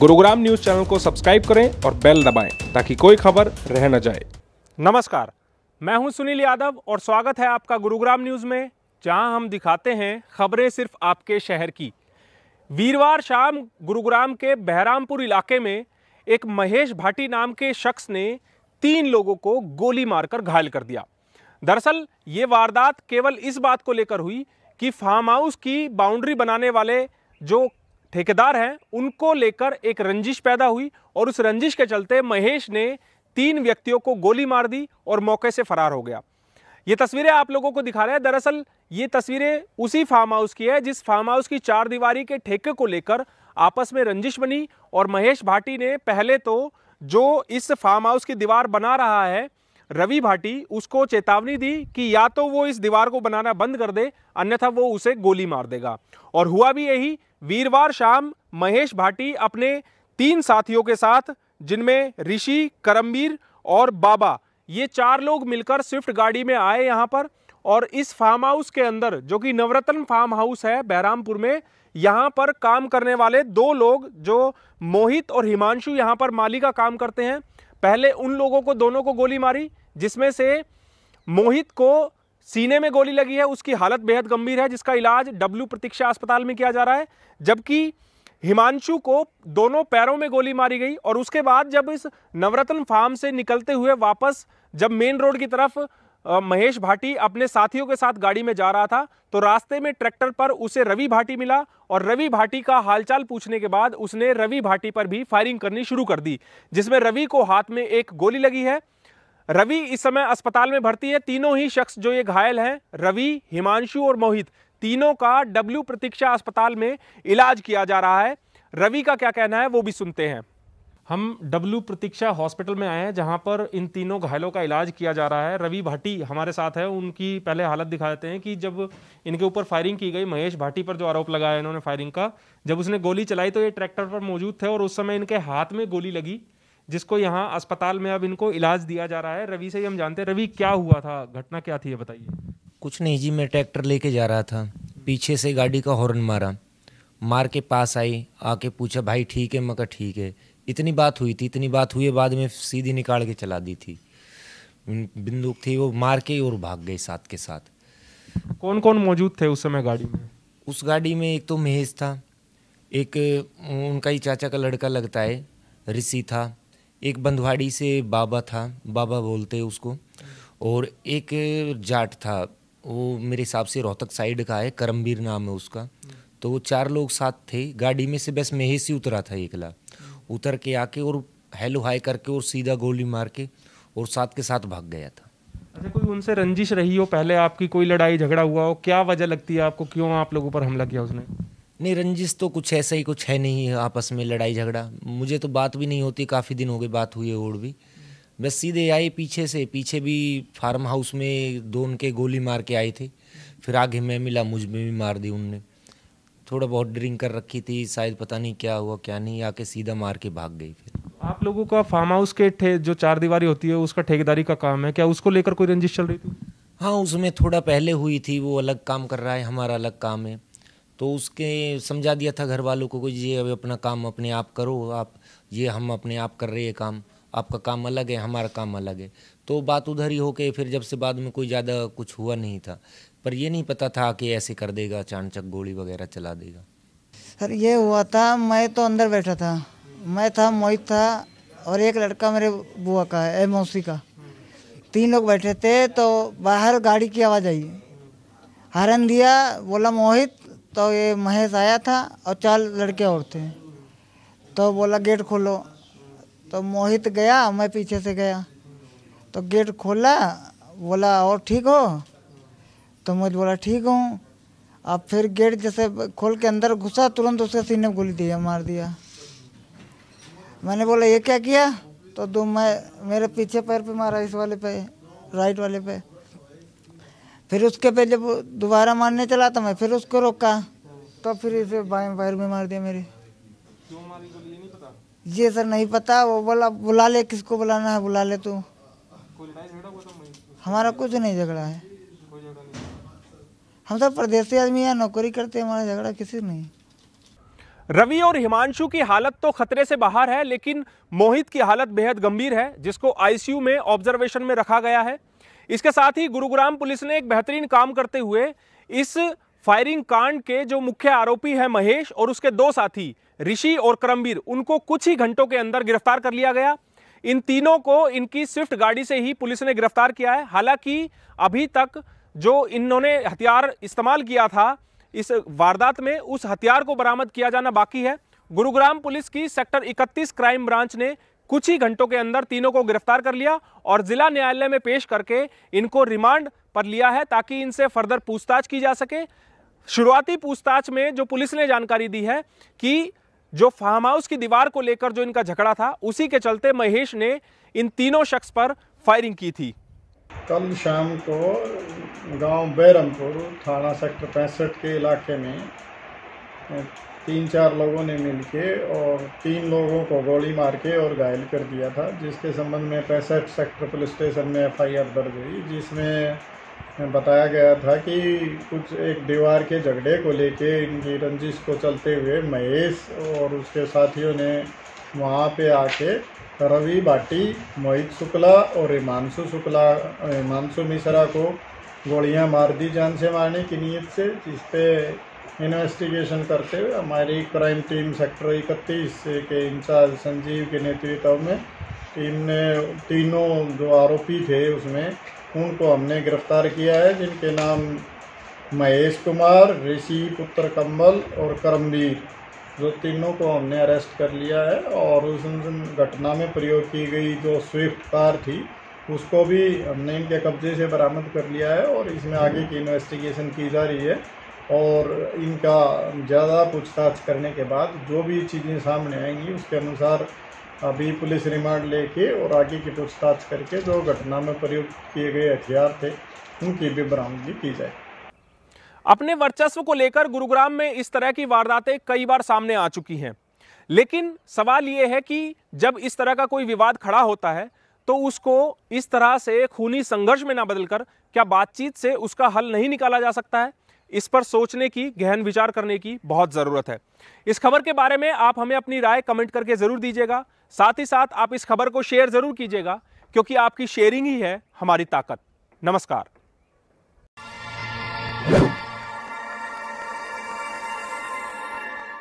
Gurugram news channel को subscribe करें और बेल दबाएं ताकि कोई खबर रह न जाए नमस्कार मैं हूं सुनील यादव और स्वागत है आपका गुरुग्राम न्यूज में जहां हम दिखाते हैं खबरें सिर्फ आपके शहर की वीरवार शाम गुरुग्राम के बहरामपुर इलाके में एक महेश भाटी नाम के शख्स ने तीन लोगों को गोली मारकर घायल कर दिया दरअसल ये वारदात केवल इस बात को लेकर हुई कि फार्म हाउस की बाउंड्री बनाने वाले जो ठेकेदार हैं उनको लेकर एक रंजिश पैदा हुई और उस रंजिश के चलते महेश ने तीन व्यक्तियों को गोली मार दी और मौके से फरार हो गया ये तस्वीरें आप लोगों को दिखा रहे हैं दरअसल ये तस्वीरें उसी फार्म हाउस की है जिस फार्म हाउस की चार दीवारी के ठेके को लेकर आपस में रंजिश बनी और महेश भाटी ने पहले तो जो इस फार्म हाउस की दीवार बना रहा है रवि भाटी उसको चेतावनी दी कि या तो वो इस दीवार को बनाना बंद कर दे अन्यथा वो उसे गोली मार देगा और हुआ भी यही वीरवार शाम महेश भाटी अपने तीन साथियों के साथ जिनमें ऋषि करमवीर और बाबा ये चार लोग मिलकर स्विफ्ट गाड़ी में आए यहाँ पर और इस फार्म हाउस के अंदर जो कि नवरत्न फार्म हाउस है बहरामपुर में यहाँ पर काम करने वाले दो लोग जो मोहित और हिमांशु यहाँ पर माली का काम करते हैं पहले उन लोगों को दोनों को गोली मारी जिसमें से मोहित को सीने में गोली लगी है उसकी हालत बेहद गंभीर है जिसका इलाज डब्ल्यू प्रतीक्षा अस्पताल में किया जा रहा है जबकि हिमांशु को दोनों पैरों में गोली मारी गई और उसके बाद जब इस नवरत्न फार्म से निकलते हुए वापस जब मेन रोड की तरफ महेश भाटी अपने साथियों के साथ गाड़ी में जा रहा था तो रास्ते में ट्रैक्टर पर उसे रवि भाटी मिला और रवि भाटी का हालचाल पूछने के बाद उसने रवि भाटी पर भी फायरिंग करनी शुरू कर दी जिसमें रवि को हाथ में एक गोली लगी है रवि इस समय अस्पताल में भर्ती है तीनों ही शख्स जो ये घायल हैं रवि हिमांशु और मोहित तीनों का डब्ल्यू प्रतीक्षा अस्पताल में इलाज किया जा रहा है रवि का क्या कहना है वो भी सुनते हैं हम डब्ल्यू प्रतीक्षा हॉस्पिटल में आए हैं जहां पर इन तीनों घायलों का इलाज किया जा रहा है रवि भाटी हमारे साथ है उनकी पहले हालत दिखा देते हैं कि जब इनके ऊपर फायरिंग की गई महेश भाटी पर जो आरोप लगाया इन्होंने फायरिंग का जब उसने गोली चलाई तो ये ट्रैक्टर पर मौजूद थे और उस समय इनके हाथ में गोली लगी जिसको यहाँ अस्पताल में अब इनको इलाज दिया जा रहा है रवि से ही हम जानते हैं रवि क्या हुआ था घटना क्या थी ये बताइए कुछ नहीं जी मैं ट्रैक्टर लेके जा रहा था पीछे से गाड़ी का हॉर्न मारा मार के पास आई आके पूछा भाई ठीक है मगर ठीक है इतनी बात हुई थी इतनी बात हुई बाद में सीधी निकाल के चला दी थी बिंदुक थी वो मार के और भाग गए साथ के साथ कौन कौन मौजूद थे उस समय गाड़ी में उस गाड़ी में एक तो महेश था एक उनका ही चाचा का लड़का लगता है ऋषि था एक बंधवाड़ी से बाबा था बाबा बोलते उसको और एक जाट था वो मेरे हिसाब से रोहतक साइड का है करमबीर नाम है उसका तो वो चार लोग साथ थे गाड़ी में से बस महेश ही उतरा था एकला उतर के आके और हेलो हाई करके और सीधा गोली मार के और साथ के साथ भाग गया था अच्छा कोई उनसे रंजिश रही हो पहले आपकी कोई लड़ाई झगड़ा हुआ हो क्या वजह लगती है आपको क्यों आप लोगों पर हमला किया उसने नहीं रंजिश तो कुछ ऐसा ही कुछ है नहीं आपस में लड़ाई झगड़ा मुझे तो बात भी नहीं होती काफ़ी दिन हो गए बात हुई है और भी बस सीधे आए पीछे से पीछे भी फार्म हाउस में दो उनके गोली मार के आए थे फिर आगे मैं मिला मुझ में भी मार दी उनने थोड़ा बहुत ड्रिंक कर रखी थी शायद पता नहीं क्या हुआ क्या नहीं आके सीधा मार के भाग गई फिर आप लोगों का फार्म हाउस के जो चार दीवारी होती है उसका ठेकेदारी का काम है क्या उसको लेकर कोई रंजिश चल रही थी हाँ उसमें थोड़ा पहले हुई थी वो अलग काम कर रहा है हमारा अलग काम है तो उसके समझा दिया था घर वालों को कि ये अपना काम अपने आप करो आप ये हम अपने आप कर रहे हैं काम आपका काम अलग है हमारा काम अलग है तो बात उधर ही हो के फिर जब से बाद में कोई ज़्यादा कुछ हुआ नहीं था पर ये नहीं पता था कि ऐसे कर देगा चाणचक गोली वगैरह चला देगा सर ये हुआ था मैं तो अंदर बैठा था मैं था मोहित था और एक लड़का मेरे बुआ का है मौसी का तीन लोग बैठे थे तो बाहर गाड़ी की आवाज़ आई हारन दिया बोला मोहित तो ये महेश आया था और चार लड़के और थे तो बोला गेट खोलो तो मोहित गया मैं पीछे से गया तो गेट खोला बोला और ठीक हो तो मुझे बोला ठीक हूँ अब फिर गेट जैसे खोल के अंदर घुसा तुरंत उसके सीने में गोली दिया मार दिया मैंने बोला ये क्या किया तो दो मैं मेरे पीछे पैर पे मारा इस वाले पे राइट वाले पे फिर उसके पे जब दोबारा मारने चला तो मैं फिर उसको रोका तो फिर इसे बाएं पैर में मार दिया मेरे ये सर नहीं पता वो बोला बुला ले किसको बुलाना है बुला ले तू हमारा कुछ नहीं झगड़ा है हम सब प्रदेशी आदमी है नौकरी करते हैं हमारा झगड़ा किसी नहीं रवि और हिमांशु की हालत तो खतरे से बाहर है लेकिन मोहित की हालत बेहद गंभीर है जिसको आईसीयू में ऑब्जर्वेशन में रखा गया है इसके साथ ही गुरुग्राम पुलिस ने एक बेहतरीन काम करते हुए इस फायरिंग कांड के जो मुख्य आरोपी है महेश और उसके दो साथी ऋषि और करमवीर उनको कुछ ही घंटों के अंदर गिरफ्तार कर लिया गया इन तीनों को इनकी स्विफ्ट गाड़ी से ही पुलिस ने गिरफ्तार किया है हालांकि अभी तक जो इन्होंने हथियार इस्तेमाल किया था इस वारदात में उस हथियार को बरामद किया जाना बाकी है गुरुग्राम पुलिस की सेक्टर 31 क्राइम ब्रांच ने कुछ ही घंटों के अंदर तीनों को गिरफ्तार कर लिया और जिला न्यायालय में पेश करके इनको रिमांड पर लिया है ताकि इनसे फर्दर पूछताछ की जा सके शुरुआती पूछताछ में जो पुलिस ने जानकारी दी है कि जो फार्म हाउस की दीवार को लेकर जो इनका झगड़ा था उसी के चलते महेश ने इन तीनों शख्स पर फायरिंग की थी कल शाम को गांव बैरमपुर थाना सेक्टर पैंसठ के इलाके में तीन चार लोगों ने मिलके और तीन लोगों को गोली मार के और घायल कर दिया था जिसके संबंध में पैंसठ सेक्टर पुलिस स्टेशन में एफआईआर दर्ज हुई जिसमें बताया गया था कि कुछ एक दीवार के झगड़े को लेके इनकी रंजिश को चलते हुए महेश और उसके साथियों ने वहाँ पे आके रवि भाटी मोहित शुक्ला और हिमांशु शुक्ला हिमांशु मिश्रा को गोलियां मार दी जान से मारने की नीयत से जिसपे इन्वेस्टिगेशन करते हुए हमारी क्राइम टीम सेक्टर इकतीस के इंचार्ज संजीव के नेतृत्व में टीम ने तीनों जो आरोपी थे उसमें उनको हमने गिरफ्तार किया है जिनके नाम महेश कुमार ऋषि पुत्र कम्बल और करमवीर जो तीनों को हमने अरेस्ट कर लिया है और उस घटना में प्रयोग की गई जो स्विफ्ट कार थी उसको भी हमने इनके कब्जे से बरामद कर लिया है और इसमें आगे की इन्वेस्टिगेशन की जा रही है और इनका ज़्यादा पूछताछ करने के बाद जो भी चीज़ें सामने आएंगी उसके अनुसार अभी पुलिस रिमांड लेके और आगे की पूछताछ करके जो घटना में प्रयोग किए गए हथियार थे उनकी भी बरामदगी की जाए अपने वर्चस्व को लेकर गुरुग्राम में इस तरह की वारदातें कई बार सामने आ चुकी हैं लेकिन सवाल ये है कि जब इस तरह का कोई विवाद खड़ा होता है तो उसको इस तरह से खूनी संघर्ष में ना बदलकर क्या बातचीत से उसका हल नहीं निकाला जा सकता है इस पर सोचने की गहन विचार करने की बहुत ज़रूरत है इस खबर के बारे में आप हमें अपनी राय कमेंट करके ज़रूर दीजिएगा साथ ही साथ आप इस खबर को शेयर ज़रूर कीजिएगा क्योंकि आपकी शेयरिंग ही है हमारी ताकत नमस्कार